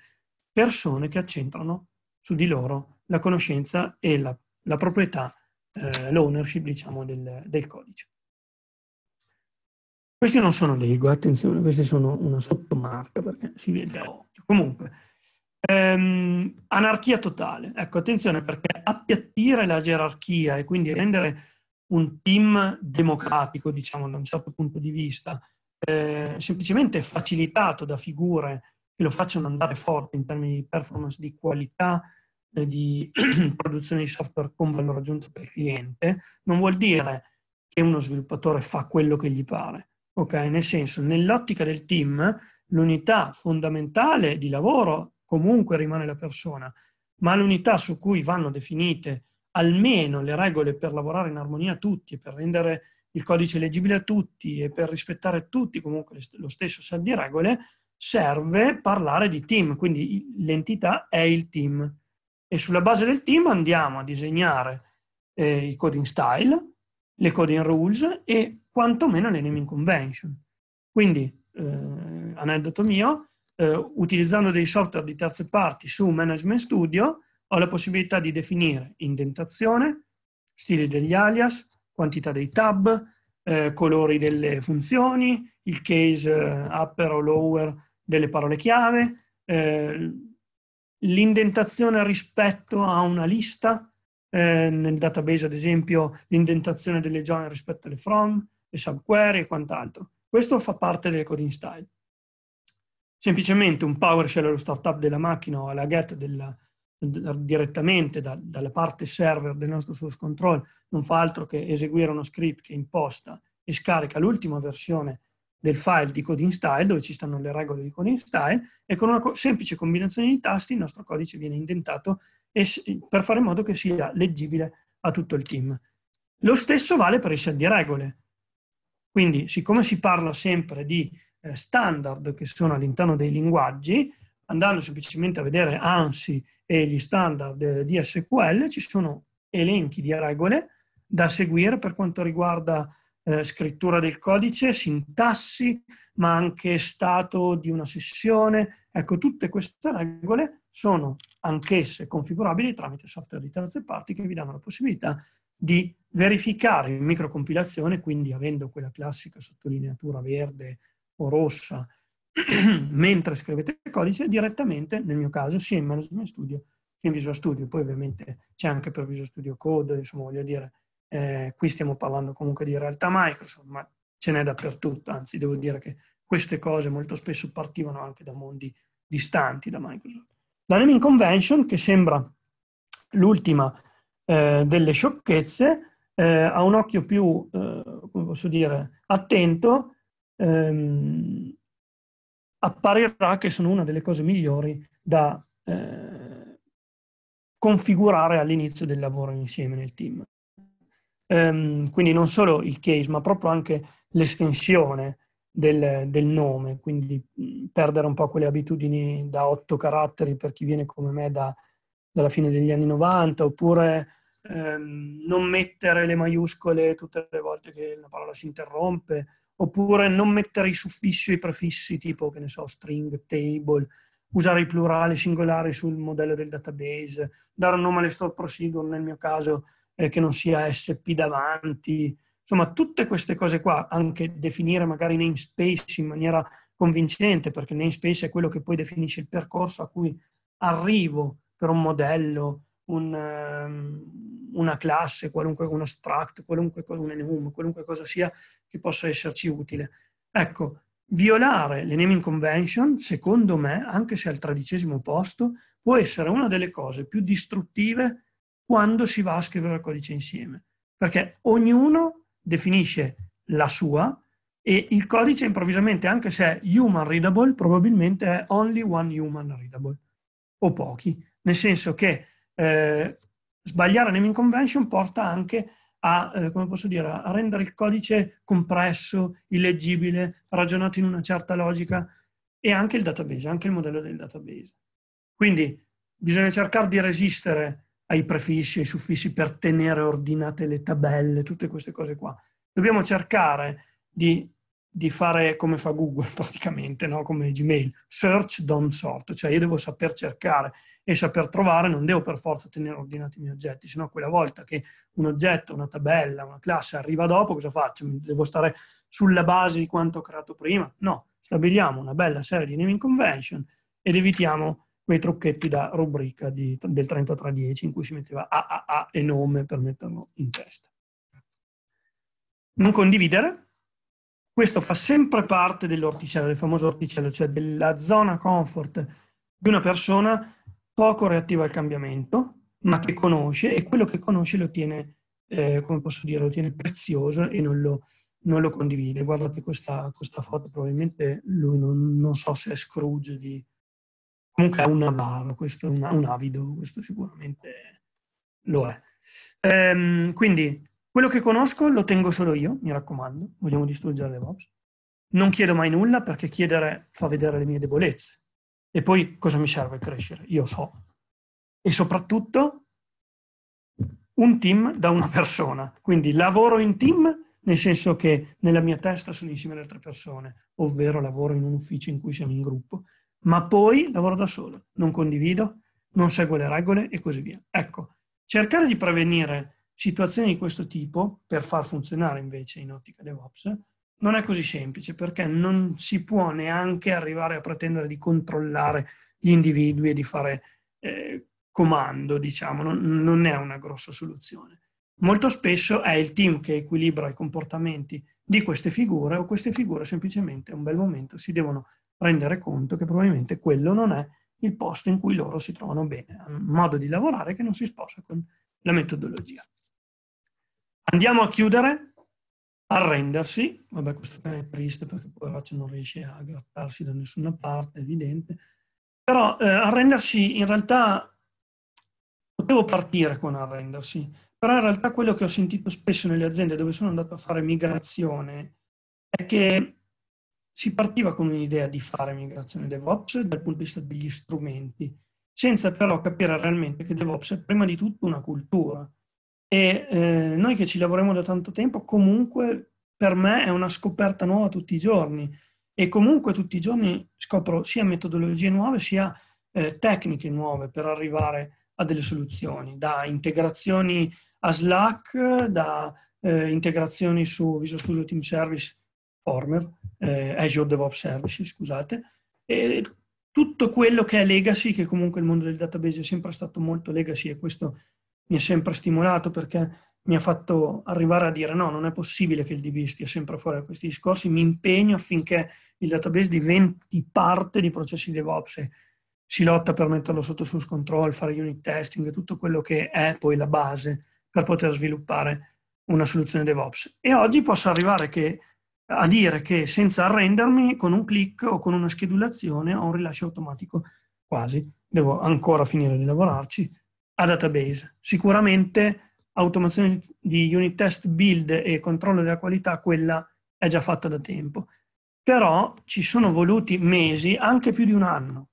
persone che accentrano su di loro la conoscenza e la, la proprietà, eh, l'ownership, diciamo, del, del, codice. Questi non sono l'ego, attenzione, queste sono una sottomarca perché si vede a occhio. Comunque, ehm, anarchia totale. Ecco, attenzione perché appiattire la gerarchia e quindi rendere un team democratico, diciamo, da un certo punto di vista, eh, semplicemente facilitato da figure che lo facciano andare forte in termini di performance, di qualità, eh, di produzione di software con valore aggiunto per il cliente, non vuol dire che uno sviluppatore fa quello che gli pare. Ok, nel senso, nell'ottica del team, l'unità fondamentale di lavoro comunque rimane la persona, ma l'unità su cui vanno definite almeno le regole per lavorare in armonia a tutti, per rendere il codice leggibile a tutti e per rispettare tutti comunque lo stesso set di regole, serve parlare di team, quindi l'entità è il team. E sulla base del team andiamo a disegnare eh, i coding style, le coding rules e quantomeno le naming convention. Quindi, eh, aneddoto mio, eh, utilizzando dei software di terze parti su Management Studio, ho la possibilità di definire indentazione, stili degli alias, quantità dei tab, eh, colori delle funzioni, il case eh, upper o lower delle parole chiave, eh, l'indentazione rispetto a una lista, eh, nel database ad esempio l'indentazione delle join rispetto alle from, le subquery e quant'altro. Questo fa parte del coding style. Semplicemente un PowerShell allo startup della macchina o alla get della, direttamente da, dalla parte server del nostro source control non fa altro che eseguire uno script che imposta e scarica l'ultima versione del file di coding style, dove ci stanno le regole di coding style, e con una semplice combinazione di tasti il nostro codice viene indentato per fare in modo che sia leggibile a tutto il team. Lo stesso vale per i set di regole. Quindi, siccome si parla sempre di eh, standard che sono all'interno dei linguaggi, andando semplicemente a vedere ANSI e gli standard eh, di SQL, ci sono elenchi di regole da seguire per quanto riguarda eh, scrittura del codice, sintassi, ma anche stato di una sessione. Ecco, tutte queste regole sono anch'esse configurabili tramite software di terze parti che vi danno la possibilità di verificare in microcompilazione, quindi avendo quella classica sottolineatura verde o rossa mentre scrivete il codice, direttamente, nel mio caso, sia in Management Studio che in Visual Studio. Poi ovviamente c'è anche per Visual Studio Code, insomma voglio dire, eh, qui stiamo parlando comunque di realtà Microsoft, ma ce n'è dappertutto, anzi devo dire che queste cose molto spesso partivano anche da mondi distanti da Microsoft. La naming convention, che sembra l'ultima eh, delle sciocchezze, eh, ha un occhio più, eh, come posso dire, attento, ehm, apparirà che sono una delle cose migliori da eh, configurare all'inizio del lavoro insieme nel team. Um, quindi non solo il case, ma proprio anche l'estensione del, del, nome, quindi perdere un po' quelle abitudini da otto caratteri per chi viene come me da, dalla fine degli anni 90, oppure um, non mettere le maiuscole tutte le volte che la parola si interrompe, oppure non mettere i suffissi e i prefissi, tipo, che ne so, string, table, usare i plurali singolari sul modello del database, dare un nome alle store procedure, nel mio caso eh, che non sia SP davanti, insomma tutte queste cose qua, anche definire magari namespace in maniera convincente, perché namespace è quello che poi definisce il percorso a cui arrivo per un modello, un, um, una classe, qualunque, uno struct, qualunque cosa, un enum, qualunque cosa sia che possa esserci utile. Ecco, violare le naming convention, secondo me, anche se al tredicesimo posto, può essere una delle cose più distruttive quando si va a scrivere il codice insieme, perché ognuno definisce la sua e il codice improvvisamente, anche se è human readable, probabilmente è only one human readable, o pochi, nel senso che eh, sbagliare naming convention porta anche a, eh, come posso dire, a rendere il codice compresso, illeggibile, ragionato in una certa logica e anche il database, anche il modello del database. Quindi bisogna cercare di resistere ai prefissi, ai suffissi per tenere ordinate le tabelle, tutte queste cose qua. Dobbiamo cercare di, di fare come fa Google praticamente, no? come Gmail, search don't sort, cioè io devo saper cercare e saper trovare, non devo per forza tenere ordinati i miei oggetti, sennò quella volta che un oggetto, una tabella, una classe arriva dopo, cosa faccio? Devo stare sulla base di quanto ho creato prima? No, stabiliamo una bella serie di naming convention ed evitiamo quei trucchetti da rubrica di, del 3310 in cui si metteva AAA e nome per metterlo in testa. Non condividere. Questo fa sempre parte dell'orticello, del famoso orticello, cioè della zona comfort di una persona poco reattiva al cambiamento, ma che conosce e quello che conosce lo tiene, eh, come posso dire, lo tiene prezioso e non lo, non lo condivide. Guardate questa, questa, foto, probabilmente lui non, non so se è Scrooge di, comunque è un avaro, questo, un, un avido, questo sicuramente lo è. Ehm, quindi quello che conosco lo tengo solo io, mi raccomando, vogliamo distruggere le DevOps. Non chiedo mai nulla perché chiedere fa vedere le mie debolezze. E poi cosa mi serve crescere? Io so. E soprattutto un team da una persona. Quindi lavoro in team nel senso che nella mia testa sono insieme le altre persone, ovvero lavoro in un ufficio in cui siamo in gruppo ma poi lavoro da solo, non condivido, non seguo le regole e così via. Ecco, cercare di prevenire situazioni di questo tipo per far funzionare invece in ottica DevOps non è così semplice perché non si può neanche arrivare a pretendere di controllare gli individui e di fare eh, comando, diciamo, non, non è una grossa soluzione molto spesso è il team che equilibra i comportamenti di queste figure o queste figure semplicemente a un bel momento si devono rendere conto che probabilmente quello non è il posto in cui loro si trovano bene, è un modo di lavorare che non si sposa con la metodologia. Andiamo a chiudere, arrendersi, vabbè questo è triste perché poi poveraccio non riesce a grattarsi da nessuna parte, è evidente, però eh, arrendersi in realtà potevo partire con arrendersi, però in realtà quello che ho sentito spesso nelle aziende dove sono andato a fare migrazione è che si partiva con un'idea di fare migrazione DevOps dal punto di vista degli strumenti, senza però capire realmente che DevOps è prima di tutto una cultura. E eh, noi che ci lavoriamo da tanto tempo, comunque per me è una scoperta nuova tutti i giorni e comunque tutti i giorni scopro sia metodologie nuove sia eh, tecniche nuove per arrivare a a delle soluzioni, da integrazioni a Slack, da eh, integrazioni su Visual Studio Team Service Former, eh, Azure DevOps Service, scusate, e tutto quello che è legacy, che comunque il mondo del database è sempre stato molto legacy e questo mi ha sempre stimolato perché mi ha fatto arrivare a dire no, non è possibile che il DB stia sempre fuori da questi discorsi, mi impegno affinché il database diventi parte di processi DevOps si lotta per metterlo sotto source control, fare unit testing e tutto quello che è poi la base per poter sviluppare una soluzione DevOps. E oggi posso arrivare che, a dire che senza arrendermi, con un click o con una schedulazione ho un rilascio automatico, quasi, devo ancora finire di lavorarci, a database. Sicuramente automazione di unit test build e controllo della qualità, quella è già fatta da tempo. Però ci sono voluti mesi, anche più di un anno,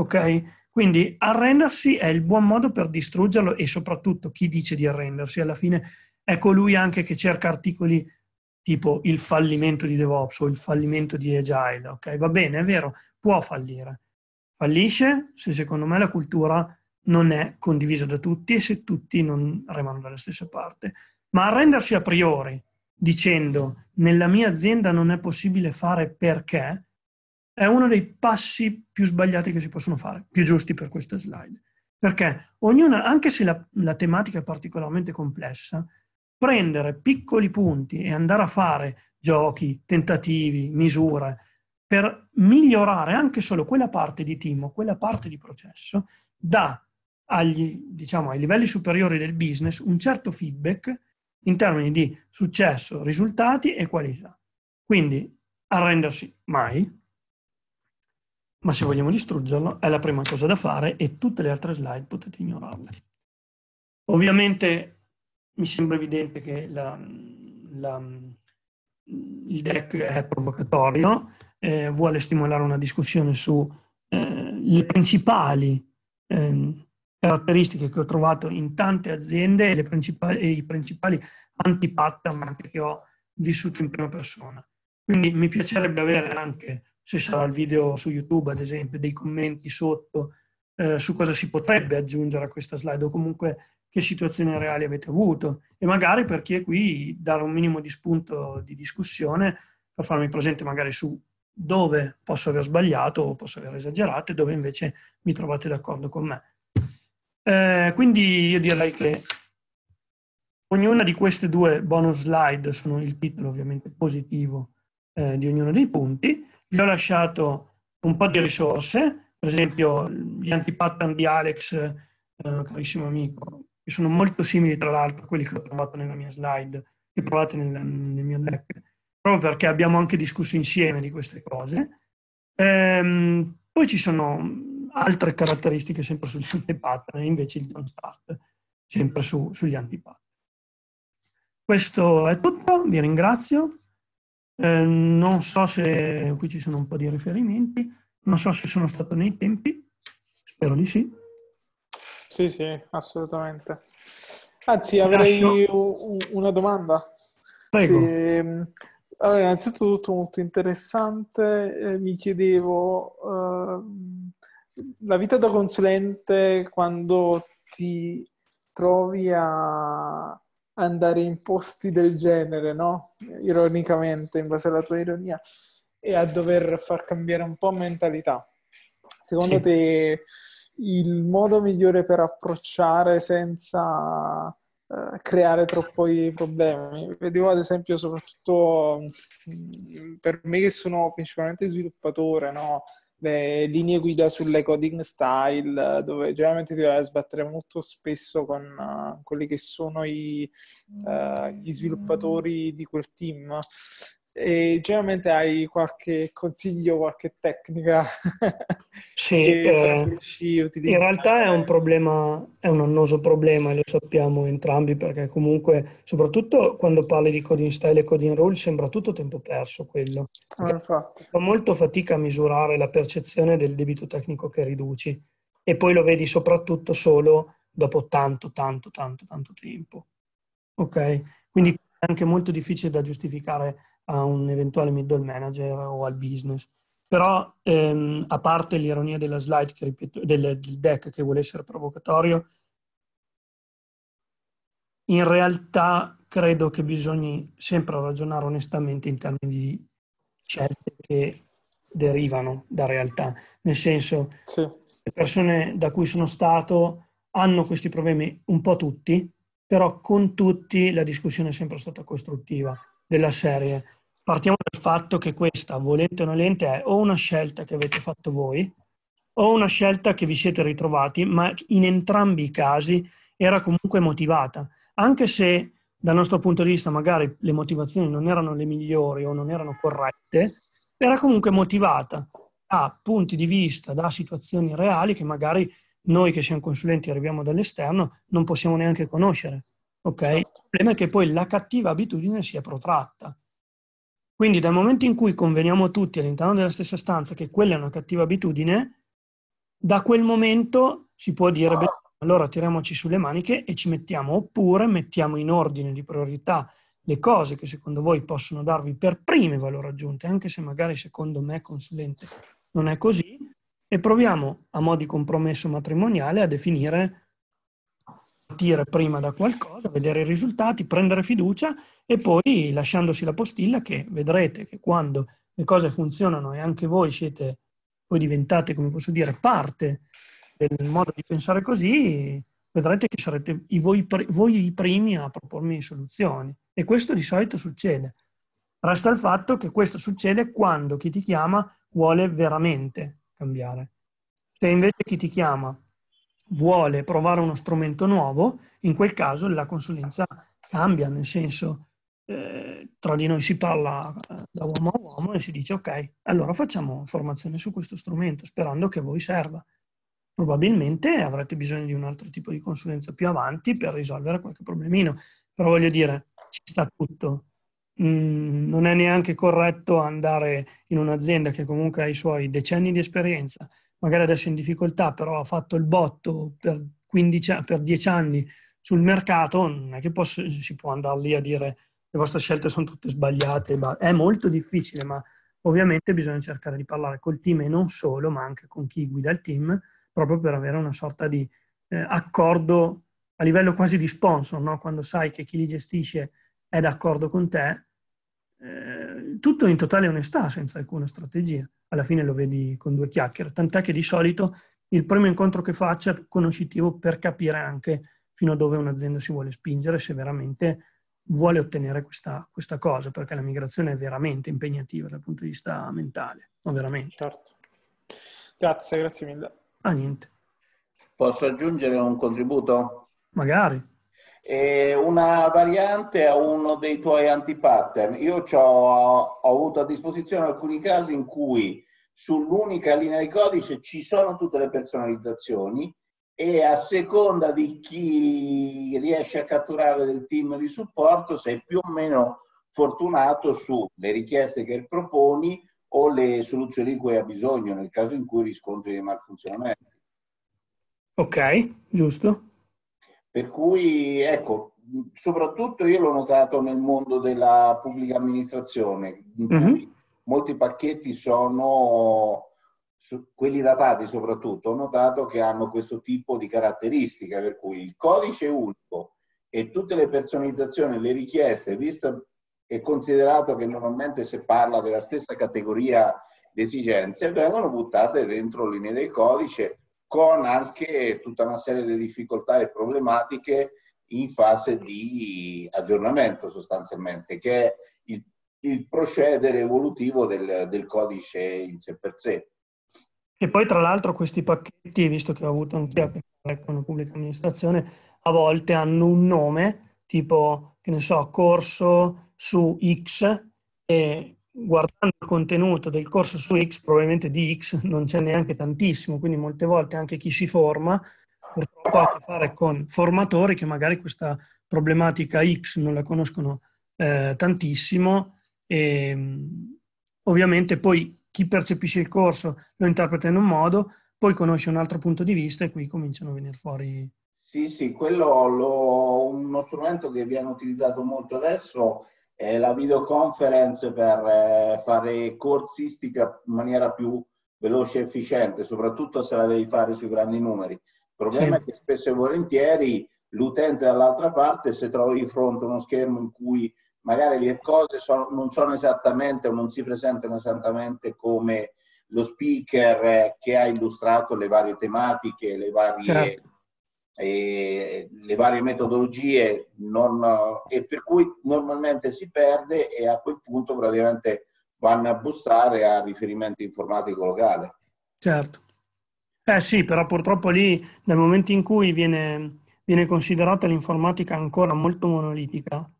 Ok? Quindi arrendersi è il buon modo per distruggerlo e soprattutto chi dice di arrendersi alla fine è colui ecco, anche che cerca articoli tipo il fallimento di DevOps o il fallimento di Agile, ok? Va bene, è vero, può fallire. Fallisce se secondo me la cultura non è condivisa da tutti e se tutti non remano dalla stessa parte. Ma arrendersi a priori dicendo nella mia azienda non è possibile fare perché, è uno dei passi più sbagliati che si possono fare, più giusti per questa slide. Perché ognuna, anche se la, la tematica è particolarmente complessa, prendere piccoli punti e andare a fare giochi, tentativi, misure per migliorare anche solo quella parte di team o quella parte di processo dà agli, diciamo, ai livelli superiori del business un certo feedback in termini di successo, risultati e qualità. Quindi arrendersi mai, ma se vogliamo distruggerlo è la prima cosa da fare e tutte le altre slide potete ignorarle. Ovviamente mi sembra evidente che la, la, il deck è provocatorio, eh, vuole stimolare una discussione su eh, le principali eh, caratteristiche che ho trovato in tante aziende e, principali, e i principali anti-pattern che ho vissuto in prima persona. Quindi mi piacerebbe avere anche se sarà il video su YouTube, ad esempio, dei commenti sotto eh, su cosa si potrebbe aggiungere a questa slide o comunque che situazioni reali avete avuto e magari per chi è qui dare un minimo di spunto di discussione per farmi presente magari su dove posso aver sbagliato o posso aver esagerato e dove invece mi trovate d'accordo con me. Eh, quindi io direi che ognuna di queste due bonus slide sono il titolo ovviamente positivo eh, di ognuno dei punti vi ho lasciato un po' di risorse, per esempio gli antipattern di Alex, eh, carissimo amico, che sono molto simili tra l'altro a quelli che ho trovato nella mia slide, che trovate nel, nel mio deck, proprio perché abbiamo anche discusso insieme di queste cose. Ehm, poi ci sono altre caratteristiche sempre sugli antipattern, invece il don't start sempre su, sugli antipattern. Questo è tutto, vi ringrazio. Eh, non so se, qui ci sono un po' di riferimenti, non so se sono stato nei tempi, spero di sì. Sì, sì, assolutamente. Anzi, avrei una domanda. Prego. Se, ehm, allora, innanzitutto molto interessante, eh, mi chiedevo eh, la vita da consulente quando ti trovi a andare in posti del genere, no? Ironicamente, in base alla tua ironia, e a dover far cambiare un po' mentalità. Secondo sì. te il modo migliore per approcciare senza uh, creare troppi problemi? Vedevo ad esempio soprattutto mh, mm, per me che sono principalmente sviluppatore, no? le linee guida sulle coding style, dove generalmente ti vai a sbattere molto spesso con uh, quelli che sono i, uh, gli sviluppatori di quel team. E generalmente hai qualche consiglio, qualche tecnica? Sì, eh, in realtà è un problema, è un annoso problema, lo sappiamo entrambi, perché comunque, soprattutto quando parli di coding style e coding rule, sembra tutto tempo perso quello. Ah, infatti. Fa molto fatica a misurare la percezione del debito tecnico che riduci e poi lo vedi soprattutto solo dopo tanto, tanto, tanto, tanto tempo. Ok? Quindi è anche molto difficile da giustificare a un eventuale middle manager o al business. Però ehm, a parte l'ironia della slide, che ripeto, del, del deck che vuole essere provocatorio, in realtà credo che bisogni sempre ragionare onestamente in termini di scelte che derivano da realtà. Nel senso, sì. le persone da cui sono stato hanno questi problemi un po' tutti, però con tutti la discussione è sempre stata costruttiva, della serie partiamo dal fatto che questa, volente o nolente, è o una scelta che avete fatto voi o una scelta che vi siete ritrovati, ma in entrambi i casi era comunque motivata, anche se dal nostro punto di vista magari le motivazioni non erano le migliori o non erano corrette, era comunque motivata da punti di vista, da situazioni reali che magari noi che siamo consulenti e arriviamo dall'esterno non possiamo neanche conoscere. Ok? Certo. Il problema è che poi la cattiva abitudine si è protratta quindi dal momento in cui conveniamo tutti all'interno della stessa stanza che quella è una cattiva abitudine, da quel momento si può dire, beh, allora tiriamoci sulle maniche e ci mettiamo, oppure mettiamo in ordine di priorità le cose che secondo voi possono darvi per prime valore aggiunto, anche se magari secondo me consulente non è così, e proviamo a mo' di compromesso matrimoniale a definire partire prima da qualcosa, vedere i risultati, prendere fiducia e poi lasciandosi la postilla che vedrete che quando le cose funzionano e anche voi siete, voi diventate, come posso dire, parte del modo di pensare così, vedrete che sarete voi, voi i primi a propormi soluzioni. E questo di solito succede. Resta il fatto che questo succede quando chi ti chiama vuole veramente cambiare. Se invece chi ti chiama vuole provare uno strumento nuovo, in quel caso la consulenza cambia, nel senso eh, tra di noi si parla eh, da uomo a uomo e si dice ok, allora facciamo formazione su questo strumento sperando che a voi serva. Probabilmente avrete bisogno di un altro tipo di consulenza più avanti per risolvere qualche problemino, però voglio dire, ci sta tutto. Mm, non è neanche corretto andare in un'azienda che comunque ha i suoi decenni di esperienza, magari adesso in difficoltà, però ha fatto il botto per, 15, per 10 anni sul mercato, non è che posso, si può andare lì a dire le vostre scelte sono tutte sbagliate, è molto difficile, ma ovviamente bisogna cercare di parlare col team e non solo, ma anche con chi guida il team, proprio per avere una sorta di eh, accordo a livello quasi di sponsor, no? quando sai che chi li gestisce è d'accordo con te, eh, tutto in totale onestà, senza alcuna strategia alla fine lo vedi con due chiacchiere, tant'è che di solito il primo incontro che faccio è conoscitivo per capire anche fino a dove un'azienda si vuole spingere, se veramente vuole ottenere questa, questa cosa, perché la migrazione è veramente impegnativa dal punto di vista mentale, no, veramente. Certo. Grazie, grazie mille. Ah, niente. Posso aggiungere un contributo? Magari e una variante a uno dei tuoi antipattern. Io ho, ho avuto a disposizione alcuni casi in cui sull'unica linea di codice ci sono tutte le personalizzazioni e a seconda di chi riesce a catturare del team di supporto sei più o meno fortunato sulle richieste che proponi o le soluzioni di cui hai bisogno nel caso in cui riscontri dei malfunzionamenti. Ok, giusto. Per cui, ecco, soprattutto io l'ho notato nel mondo della pubblica amministrazione, mm-hmm. molti pacchetti sono quelli datati soprattutto, ho notato che hanno questo tipo di caratteristiche, per cui il codice unico e tutte le personalizzazioni, le richieste, visto e considerato che normalmente si parla della stessa categoria di esigenze, vengono buttate dentro linee del codice con anche tutta una serie di difficoltà e problematiche in fase di aggiornamento sostanzialmente, che è il, il procedere evolutivo del, del, codice in sé per sé. E poi tra l'altro questi pacchetti, visto che ho avuto anche a che fare con la pubblica amministrazione, a volte hanno un nome, tipo, che ne so, corso su X, e guardando il contenuto del corso su X, probabilmente di X non c'è neanche tantissimo, quindi molte volte anche chi si forma purtroppo ha a che fare con formatori che magari questa problematica X non la conoscono eh, tantissimo e ehm, ovviamente poi chi percepisce il corso lo interpreta in un modo, poi conosce un altro punto di vista e qui cominciano a venire fuori. Sì, sì, quello lo, uno strumento che viene utilizzato molto adesso eh, la videoconference per eh, fare corsistica in maniera più veloce e efficiente, soprattutto se la devi fare sui grandi numeri. Il problema sì. è che spesso e volentieri l'utente dall'altra parte se trovi di fronte uno schermo in cui magari le cose sono, non sono esattamente o non si presentano esattamente come lo speaker eh, che ha illustrato le varie tematiche, le varie certo e le varie metodologie non, e per cui normalmente si perde e a quel punto praticamente vanno a bussare a riferimento informatico locale. Certo. Eh sì, però purtroppo lì nel momento in cui viene, viene considerata l'informatica ancora molto monolitica,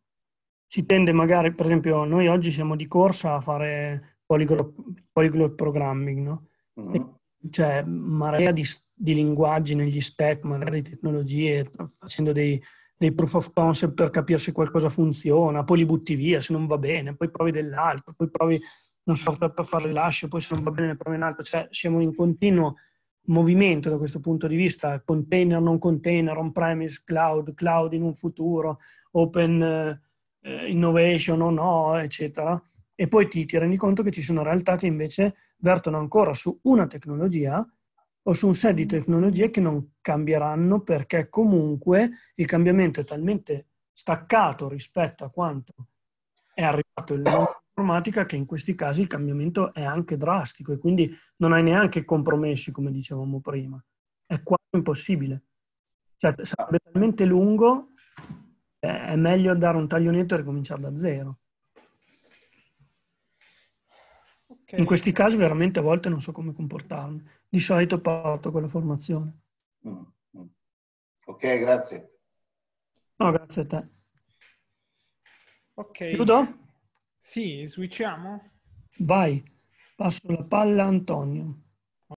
si tende magari, per esempio, noi oggi siamo di corsa a fare polyglot, programming, no? Mm-hmm. cioè, marea di di linguaggi, negli stack, magari di tecnologie, facendo dei, dei proof of concept per capire se qualcosa funziona, poi li butti via se non va bene, poi provi dell'altro, poi provi un software per fare rilascio, poi se non va bene ne provi un altro, cioè siamo in continuo movimento da questo punto di vista, container, non container, on-premise, cloud, cloud in un futuro, open eh, innovation o no, eccetera. E poi ti, ti rendi conto che ci sono realtà che invece vertono ancora su una tecnologia o su un set di mm. tecnologie che non cambieranno perché comunque il cambiamento è talmente staccato rispetto a quanto è arrivato il mondo informatica che in questi casi il cambiamento è anche drastico e quindi non hai neanche compromessi come dicevamo prima. È quasi impossibile. Cioè, sarebbe talmente lungo, è meglio dare un taglio netto e ricominciare da zero. Okay. In questi casi veramente a volte non so come comportarmi di solito porto con la formazione. Mm, mm. Ok, grazie. No, grazie a te. Ok. Chiudo? Sì, switchiamo. Vai, passo la palla a Antonio.